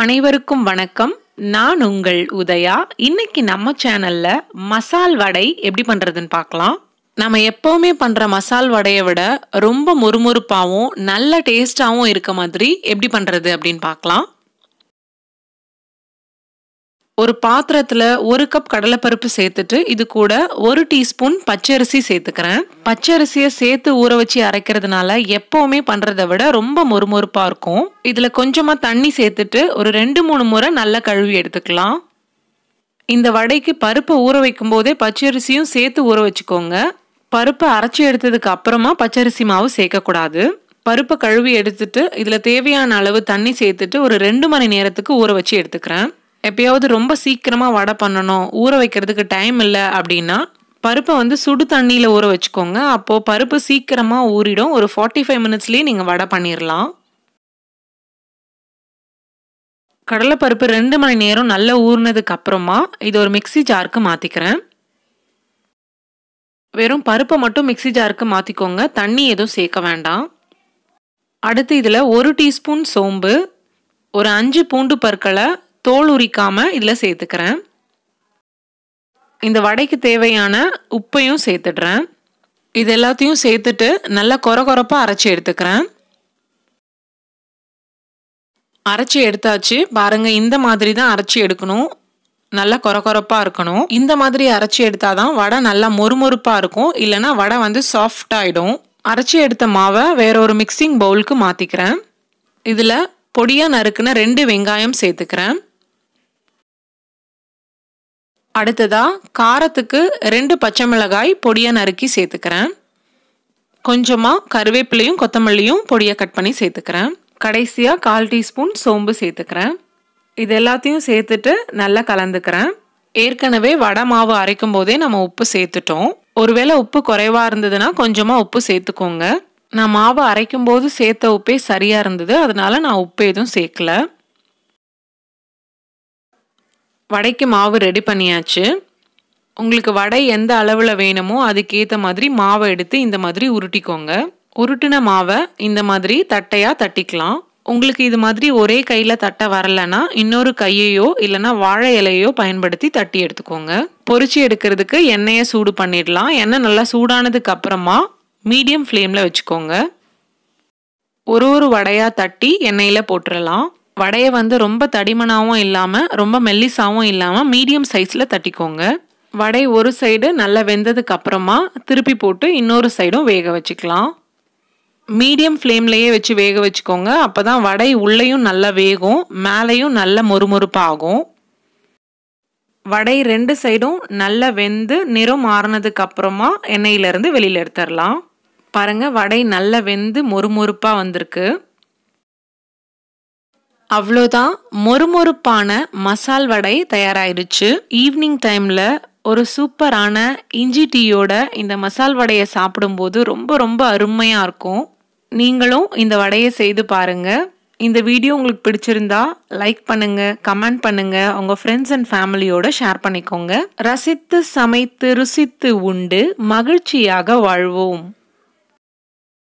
அனைவருக்கும் வணக்கம் நான் உங்கள் உதயா இன்னைக்கு நம்ம சேனல்ல மசால் வடை எப்படி பண்றதுன்னு பார்க்கலாம் நம்ம எப்பவுமே பண்ற மசால் வடையை விட ரொம்ப முறுமுறுப்பாகவும் நல்ல டேஸ்டாகவும் இருக்க மாதிரி எப்படி பண்றது அப்படின்னு பார்க்கலாம் ஒரு பாத்திரத்தில் ஒரு கப் கடலைப்பருப்பு சேர்த்துட்டு இது கூட ஒரு டீஸ்பூன் பச்சரிசி சேர்த்துக்கிறேன் பச்சரிசியை சேர்த்து ஊற வச்சு அரைக்கிறதுனால எப்போவுமே பண்ணுறதை விட ரொம்ப மொறுமொறுப்பாக இருக்கும் இதில் கொஞ்சமாக தண்ணி சேர்த்துட்டு ஒரு ரெண்டு மூணு முறை நல்லா கழுவி எடுத்துக்கலாம் இந்த வடைக்கு பருப்பை ஊற வைக்கும் போதே பச்சரிசியும் சேர்த்து ஊற வச்சுக்கோங்க பருப்பை அரைச்சி எடுத்ததுக்கு அப்புறமா பச்சரிசி மாவு சேர்க்கக்கூடாது பருப்பை கழுவி எடுத்துட்டு இதில் தேவையான அளவு தண்ணி சேர்த்துட்டு ஒரு ரெண்டு மணி நேரத்துக்கு ஊற வச்சு எடுத்துக்கிறேன் எப்பயாவது ரொம்ப சீக்கிரமாக வடை பண்ணணும் ஊற வைக்கிறதுக்கு டைம் இல்லை அப்படின்னா பருப்பை வந்து சுடு தண்ணியில் ஊற வச்சுக்கோங்க அப்போது பருப்பு சீக்கிரமாக ஊறிடும் ஒரு ஃபார்ட்டி ஃபைவ் மினிட்ஸ்லேயே நீங்கள் வடை பண்ணிடலாம் கடலைப்பருப்பு ரெண்டு மணி நேரம் நல்லா ஊறினதுக்கு அப்புறமா இது ஒரு மிக்சி ஜாருக்கு மாற்றிக்கிறேன் வெறும் பருப்பை மட்டும் மிக்சி ஜாருக்கு மாற்றிக்கோங்க தண்ணி எதுவும் சேர்க்க வேண்டாம் அடுத்து இதில் ஒரு டீஸ்பூன் சோம்பு ஒரு அஞ்சு பூண்டு பற்களை தோல் உரிக்காமல் இதில் சேர்த்துக்கிறேன் இந்த வடைக்கு தேவையான உப்பையும் சேர்த்துடுறேன் இது எல்லாத்தையும் சேர்த்துட்டு நல்லா கொர குறைப்பாக அரைச்சி எடுத்துக்கிறேன் அரைச்சி எடுத்தாச்சு பாருங்கள் இந்த மாதிரி தான் அரைச்சி எடுக்கணும் நல்லா கொரகொரப்பாக இருக்கணும் இந்த மாதிரி அரைச்சி எடுத்தால் தான் வடை நல்லா மொறுமொறுப்பாக இருக்கும் இல்லைனா வடை வந்து சாஃப்ட் ஆகிடும் அரைச்சி எடுத்த மாவை வேற ஒரு மிக்சிங் பவுலுக்கு மாற்றிக்கிறேன் இதில் பொடியாக நறுக்குன ரெண்டு வெங்காயம் சேர்த்துக்கிறேன் அடுத்ததா காரத்துக்கு ரெண்டு பச்சை மிளகாய் பொடியை நறுக்கி சேர்த்துக்கிறேன் கொஞ்சமாக கருவேப்பிலையும் கொத்தமல்லியும் பொடியை கட் பண்ணி சேர்த்துக்கிறேன் கடைசியாக கால் டீஸ்பூன் சோம்பு சேர்த்துக்கிறேன் இது எல்லாத்தையும் சேர்த்துட்டு நல்லா கலந்துக்கிறேன் ஏற்கனவே வடை மாவு அரைக்கும் போதே நம்ம உப்பு சேர்த்துட்டோம் ஒருவேளை உப்பு குறைவாக இருந்ததுன்னா கொஞ்சமாக உப்பு சேர்த்துக்கோங்க நான் மாவு அரைக்கும் போது சேர்த்த உப்பே சரியாக இருந்தது அதனால நான் உப்பு எதுவும் சேர்க்கல வடைக்கு மாவு ரெடி பண்ணியாச்சு உங்களுக்கு வடை எந்த அளவில் வேணுமோ அதுக்கேற்ற மாதிரி மாவை எடுத்து இந்த மாதிரி உருட்டிக்கோங்க உருட்டின மாவை இந்த மாதிரி தட்டையாக தட்டிக்கலாம் உங்களுக்கு இது மாதிரி ஒரே கையில் தட்ட வரலைன்னா இன்னொரு கையையோ இல்லைனா வாழை இலையோ பயன்படுத்தி தட்டி எடுத்துக்கோங்க பொறிச்சு எடுக்கிறதுக்கு எண்ணெயை சூடு பண்ணிடலாம் எண்ணெய் நல்லா சூடானதுக்கு அப்புறமா மீடியம் ஃப்ளேமில் வச்சுக்கோங்க ஒரு ஒரு வடையாக தட்டி எண்ணெயில் போட்டுடலாம் வடையை வந்து ரொம்ப தடிமனாகவும் இல்லாமல் ரொம்ப மெல்லிசாகவும் இல்லாமல் மீடியம் சைஸில் தட்டிக்கோங்க வடை ஒரு சைடு நல்லா வெந்ததுக்கு அப்புறமா திருப்பி போட்டு இன்னொரு சைடும் வேக வச்சுக்கலாம் மீடியம் ஃப்ளேம்லேயே வச்சு வேக வச்சுக்கோங்க அப்போ தான் வடை உள்ளேயும் நல்லா வேகும் மேலேயும் நல்ல மொறுமொறுப்பாகும் வடை ரெண்டு சைடும் நல்லா வெந்து நிறம் மாறினதுக்கு அப்புறமா எண்ணெயிலேருந்து வெளியில் எடுத்துடலாம் பாருங்கள் வடை நல்லா வெந்து மொறுமொறுப்பாக வந்திருக்கு அவ்வளோதான் மொறுமொறுப்பான மசால் வடை தயாராயிருச்சு ஈவினிங் டைமில் ஒரு சூப்பரான இஞ்சி டீயோட இந்த மசால் வடையை சாப்பிடும்போது ரொம்ப ரொம்ப அருமையாக இருக்கும் நீங்களும் இந்த வடையை செய்து பாருங்கள் இந்த வீடியோ உங்களுக்கு பிடிச்சிருந்தா லைக் பண்ணுங்க கமெண்ட் பண்ணுங்க உங்க ஃப்ரெண்ட்ஸ் அண்ட் ஃபேமிலியோட ஷேர் பண்ணிக்கோங்க ரசித்து சமைத்து ருசித்து உண்டு மகிழ்ச்சியாக வாழ்வோம்